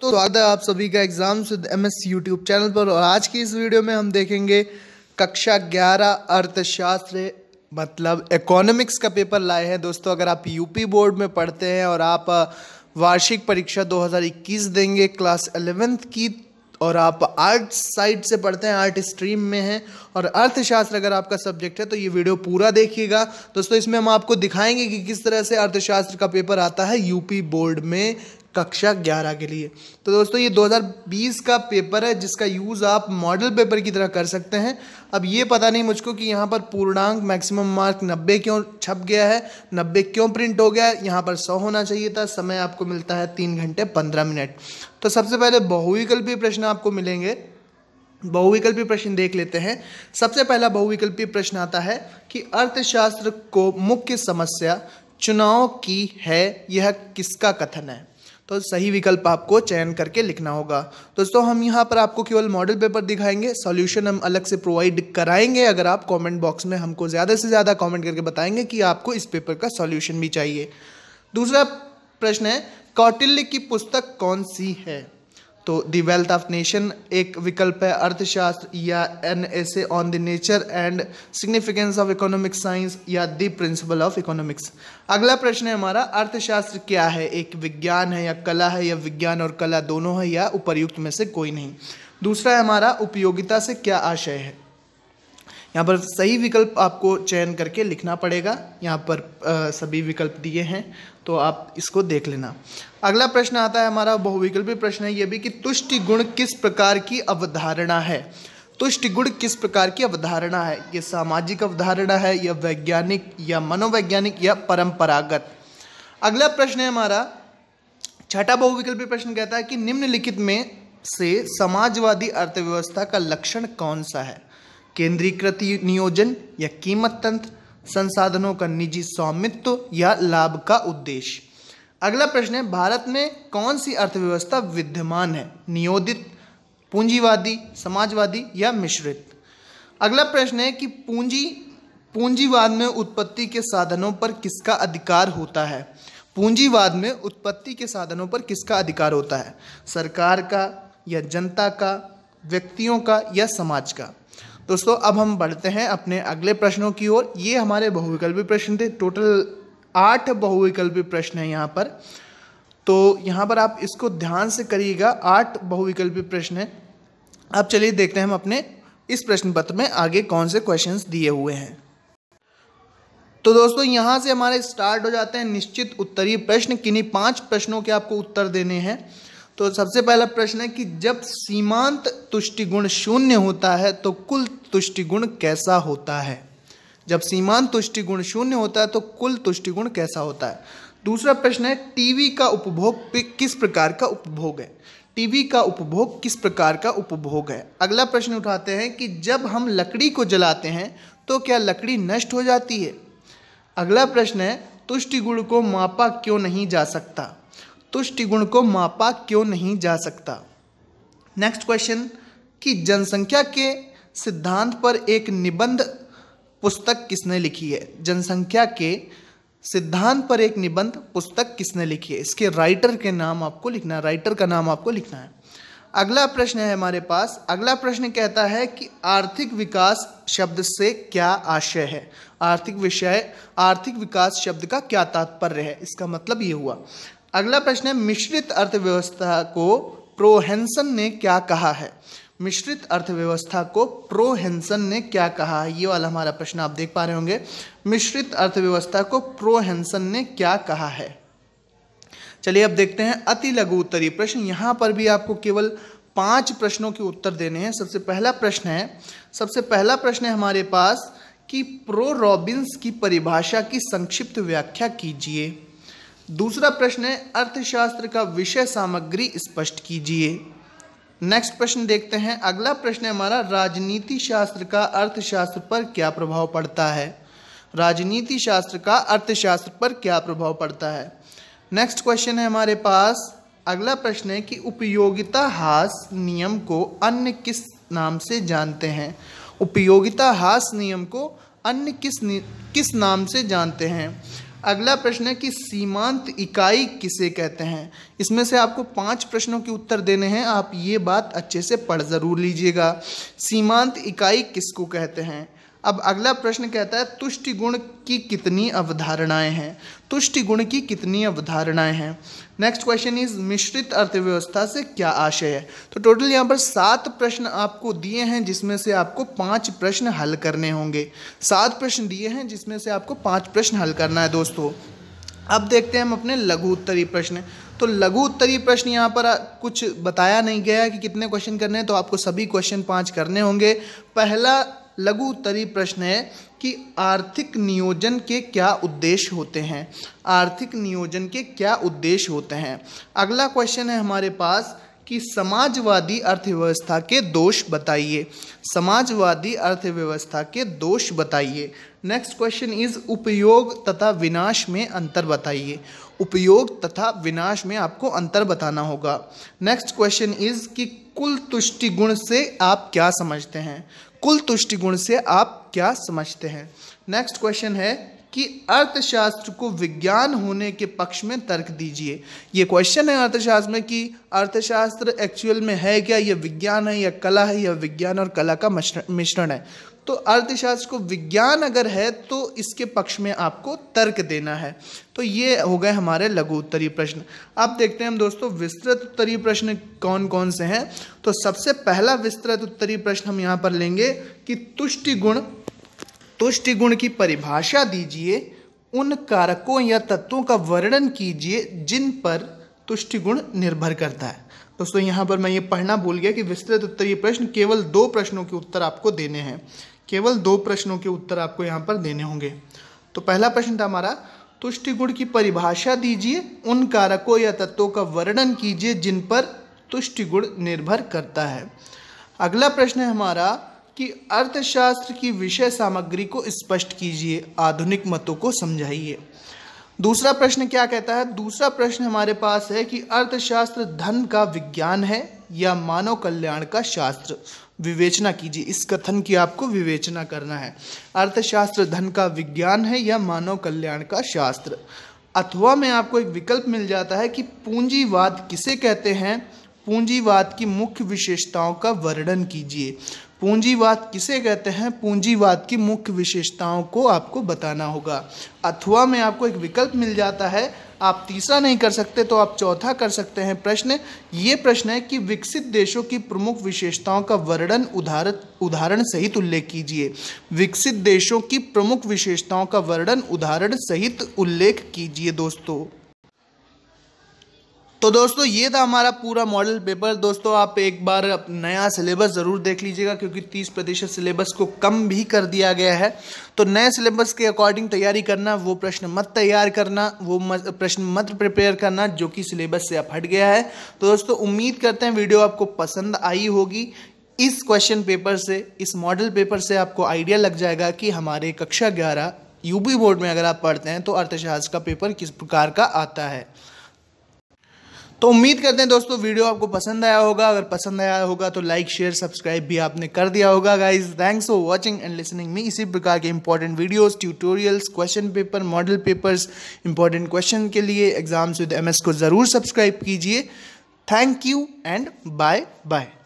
तो स्वागत है आप सभी का exam with M S YouTube channel पर और आज की इस वीडियो में हम देखेंगे कक्षा 11 अर्थशास्त्र मतलब इकोनॉमिक्स का पेपर लाए हैं दोस्तों अगर आप यूपी बोर्ड में पढ़ते हैं और आप वार्षिक परीक्षा 2021 देंगे क्लास एलेवेंथ की और आप आर्ट साइड से पढ़ते हैं आर्ट स्ट्रीम में हैं और अर्थशास्त्र अगर आपका सब्जेक्ट है तो ये वीडियो पूरा देखिएगा दोस्तों इसमें हम आपको दिखाएंगे कि किस तरह से अर्थशास्त्र का पेपर आता है यूपी बोर्ड में कक्षा ग्यारह के लिए तो दोस्तों ये 2020 का पेपर है जिसका यूज़ आप मॉडल पेपर की तरह कर सकते हैं अब ये पता नहीं मुझको कि यहाँ पर पूर्णांक मैक्सिमम मार्क 90 क्यों छप गया है 90 क्यों प्रिंट हो गया है यहाँ पर 100 होना चाहिए था समय आपको मिलता है तीन घंटे पंद्रह मिनट तो सबसे पहले बहुविकल्पी प्रश्न आपको मिलेंगे बहुविकल्पी प्रश्न देख लेते हैं सबसे पहला बहुविकल्पी प्रश्न आता है कि अर्थशास्त्र को मुख्य समस्या चुनाव की है यह किसका कथन है तो सही विकल्प आपको चयन करके लिखना होगा दोस्तों हम यहाँ पर आपको केवल मॉडल पेपर दिखाएंगे सॉल्यूशन हम अलग से प्रोवाइड कराएंगे अगर आप कमेंट बॉक्स में हमको ज़्यादा से ज़्यादा कमेंट करके बताएंगे कि आपको इस पेपर का सॉल्यूशन भी चाहिए दूसरा प्रश्न है कौटिल्य की पुस्तक कौन सी है तो दी वेल्थ ऑफ नेशन एक विकल्प है अर्थशास्त्र या an essay on the nature and significance of economic science या द प्रिंसिपल ऑफ इकोनॉमिक्स अगला प्रश्न है हमारा अर्थशास्त्र क्या है एक विज्ञान है या कला है या विज्ञान और कला दोनों है या उपर्युक्त में से कोई नहीं दूसरा है हमारा उपयोगिता से क्या आशय है यहाँ पर सही विकल्प आपको चयन करके लिखना पड़ेगा यहाँ पर आ, सभी विकल्प दिए हैं तो आप इसको देख लेना अगला प्रश्न आता है हमारा बहुविकल्पी प्रश्न है ये भी कि तुष्टि गुण किस प्रकार की अवधारणा है तुष्टि गुण किस प्रकार की अवधारणा है ये सामाजिक अवधारणा है या वैज्ञानिक या मनोवैज्ञानिक या परंपरागत अगला प्रश्न है हमारा छठा बहुविकल्पी प्रश्न कहता है कि निम्नलिखित में से समाजवादी अर्थव्यवस्था का लक्षण कौन सा है केंद्रीकृत नियोजन या कीमत तंत्र संसाधनों का निजी स्वामित्व या लाभ का उद्देश्य अगला प्रश्न है भारत में कौन सी अर्थव्यवस्था विद्यमान है नियोजित पूंजीवादी समाजवादी या मिश्रित अगला प्रश्न है कि पूंजी पूंजीवाद में उत्पत्ति के साधनों पर किसका अधिकार होता है पूंजीवाद में उत्पत्ति के साधनों पर किसका अधिकार होता है सरकार का या जनता का व्यक्तियों का या समाज का दोस्तों अब हम बढ़ते हैं अपने अगले प्रश्नों की ओर ये हमारे बहुविकल्पी प्रश्न थे टोटल आठ बहुविकल्पी प्रश्न हैं यहाँ पर तो यहाँ पर आप इसको ध्यान से करिएगा आठ बहुविकल्पी प्रश्न है अब चलिए देखते हैं हम अपने इस प्रश्न पत्र में आगे कौन से क्वेश्चन दिए हुए हैं तो दोस्तों यहाँ से हमारे स्टार्ट हो जाते हैं निश्चित उत्तरीय प्रश्न किन्हीं पांच प्रश्नों के आपको उत्तर देने हैं तो सबसे पहला प्रश्न है कि जब सीमांत तुष्टिगुण शून्य होता है तो कुल तुष्टिगुण कैसा होता है जब सीमांत तुष्टिगुण शून्य होता है तो कुल तुष्टिगुण कैसा होता है दूसरा प्रश्न है टीवी का उपभोग किस प्रकार का उपभोग है टीवी का उपभोग किस प्रकार का उपभोग है अगला प्रश्न उठाते हैं कि जब हम लकड़ी को जलाते हैं तो क्या लकड़ी नष्ट हो जाती है अगला प्रश्न है तुष्टिगुण को मापा क्यों नहीं जा सकता तुष्टि गुण को मापा क्यों नहीं जा सकता नेक्स्ट क्वेश्चन कि जनसंख्या के सिद्धांत पर एक निबंध पुस्तक किसने लिखी है जनसंख्या के सिद्धांत पर एक निबंध पुस्तक किसने लिखी है इसके राइटर के नाम आपको लिखना है राइटर का नाम आपको लिखना है अगला प्रश्न है हमारे पास अगला प्रश्न कहता है कि आर्थिक विकास शब्द से क्या आशय है आर्थिक विषय आर्थिक विकास शब्द का क्या तात्पर्य है इसका मतलब ये हुआ अगला प्रश्न है मिश्रित अर्थव्यवस्था को प्रोहेंसन ने क्या कहा है मिश्रित अर्थव्यवस्था को प्रोहेंसन ने क्या कहा है ये वाला हमारा प्रश्न आप देख पा रहे होंगे मिश्रित अर्थव्यवस्था को प्रोहेंसन ने क्या कहा है चलिए अब देखते हैं अति लघु उत्तरी प्रश्न यहां पर भी आपको केवल पांच प्रश्नों के उत्तर देने हैं सबसे पहला प्रश्न है सबसे पहला प्रश्न है हमारे पास कि प्रो रॉबिन्स की परिभाषा की संक्षिप्त व्याख्या कीजिए दूसरा प्रश्न है अर्थशास्त्र का विषय सामग्री स्पष्ट कीजिए नेक्स्ट प्रश्न देखते हैं अगला प्रश्न है हमारा राजनीति शास्त्र का अर्थशास्त्र पर क्या प्रभाव पड़ता है राजनीति शास्त्र का अर्थशास्त्र पर क्या प्रभाव पड़ता है नेक्स्ट क्वेश्चन है हमारे पास अगला प्रश्न है कि उपयोगिता हास नियम को अन्य किस नाम से जानते हैं उपयोगिता हास नियम को अन्य किस किस नाम से जानते हैं अगला प्रश्न है कि सीमांत इकाई किसे कहते हैं इसमें से आपको पांच प्रश्नों के उत्तर देने हैं आप ये बात अच्छे से पढ़ ज़रूर लीजिएगा सीमांत इकाई किसको कहते हैं अब अगला प्रश्न कहता है तुष्टि गुण की कितनी अवधारणाएं हैं तुष्टि गुण की कितनी अवधारणाएं हैं नेक्स्ट क्वेश्चन इज मिश्रित अर्थव्यवस्था से क्या आशय है तो टोटल यहाँ पर सात प्रश्न आपको दिए हैं जिसमें से आपको पांच प्रश्न हल करने होंगे सात प्रश्न दिए हैं जिसमें से आपको पांच प्रश्न हल करना है दोस्तों अब देखते हैं हम अपने लघु उत्तरीय प्रश्न तो लघु उत्तरीय प्रश्न यहाँ पर कुछ बताया नहीं गया कि कितने क्वेश्चन करने हैं तो आपको सभी क्वेश्चन पाँच करने होंगे पहला लघु उत्तरी प्रश्न है कि आर्थिक नियोजन के क्या उद्देश्य होते हैं आर्थिक नियोजन के क्या उद्देश्य होते हैं अगला क्वेश्चन है हमारे पास कि समाजवादी अर्थव्यवस्था के दोष बताइए समाजवादी अर्थव्यवस्था के दोष बताइए नेक्स्ट क्वेश्चन इज उपयोग तथा विनाश में अंतर बताइए उपयोग तथा विनाश में आपको अंतर बताना होगा नेक्स्ट क्वेश्चन इज कि कुल तुष्टि गुण से आप क्या समझते हैं कुल तुष्टि गुण से आप क्या समझते हैं नेक्स्ट क्वेश्चन है कि अर्थशास्त्र को विज्ञान होने के पक्ष में तर्क दीजिए ये क्वेश्चन है अर्थशास्त्र में कि अर्थशास्त्र एक्चुअल में है क्या यह विज्ञान है या कला है या विज्ञान और कला का मिश्रण है तो अर्थशास्त्र को विज्ञान अगर है तो इसके पक्ष में आपको तर्क देना है तो ये हो गए हमारे लघु उत्तरीय प्रश्न अब देखते हैं हम दोस्तों विस्तृत उत्तरीय प्रश्न कौन कौन से हैं तो सबसे पहला विस्तृत उत्तरीय प्रश्न हम यहाँ पर लेंगे कि तुष्टि गुण तुष्टि गुण की परिभाषा दीजिए उन कारकों या तत्वों का वर्णन कीजिए जिन पर तुष्टि गुण निर्भर करता है दोस्तों यहाँ पर मैं ये पढ़ना भूल गया कि विस्तृत उत्तर ये प्रश्न केवल दो प्रश्नों के उत्तर आपको देने हैं केवल दो प्रश्नों के उत्तर आपको यहाँ पर देने होंगे तो पहला प्रश्न था हमारा तुष्टि गुण की परिभाषा दीजिए उन कारकों या तत्वों का वर्णन कीजिए जिन पर तुष्टि गुण निर्भर करता है अगला प्रश्न है हमारा कि अर्थशास्त्र की विषय सामग्री को स्पष्ट कीजिए आधुनिक मतों को समझाइए दूसरा प्रश्न क्या कहता है दूसरा प्रश्न हमारे पास है कि अर्थशास्त्र धन का विज्ञान है या मानव कल्याण का शास्त्र विवेचना कीजिए इस कथन की आपको विवेचना करना है अर्थशास्त्र धन का विज्ञान है या मानव कल्याण का शास्त्र अथवा में आपको एक विकल्प मिल जाता है कि पूंजीवाद किसे कहते हैं पूंजीवाद की मुख्य विशेषताओं का वर्णन कीजिए पूंजीवाद किसे कहते हैं पूंजीवाद की मुख्य विशेषताओं को आपको बताना होगा अथवा में आपको एक विकल्प मिल जाता है आप तीसरा नहीं कर सकते तो आप चौथा कर सकते हैं प्रश्न ये प्रश्न है कि विकसित देशों की प्रमुख विशेषताओं का वर्णन उदाहरण उदाहरण सहित उल्लेख कीजिए विकसित देशों की प्रमुख विशेषताओं का वर्णन उदाहरण सहित उल्लेख कीजिए दोस्तों तो दोस्तों ये था हमारा पूरा मॉडल पेपर दोस्तों आप एक बार नया सिलेबस ज़रूर देख लीजिएगा क्योंकि 30 प्रतिशत सिलेबस को कम भी कर दिया गया है तो नए सिलेबस के अकॉर्डिंग तैयारी करना वो प्रश्न मत तैयार करना वो प्रश्न मत प्रिपेयर करना जो कि सिलेबस से अब हट गया है तो दोस्तों उम्मीद करते हैं वीडियो आपको पसंद आई होगी इस क्वेश्चन पेपर से इस मॉडल पेपर से आपको आइडिया लग जाएगा कि हमारे कक्षा ग्यारह यूपी बोर्ड में अगर आप पढ़ते हैं तो अर्थशास्त्र का पेपर किस प्रकार का आता है तो उम्मीद करते हैं दोस्तों वीडियो आपको पसंद आया होगा अगर पसंद आया होगा तो लाइक शेयर सब्सक्राइब भी आपने कर दिया होगा guys thanks for watching and listening me इसी प्रकार के important videos tutorials question paper model papers important question के लिए एग्जाम्स विद एम को ज़रूर सब्सक्राइब कीजिए thank you and bye bye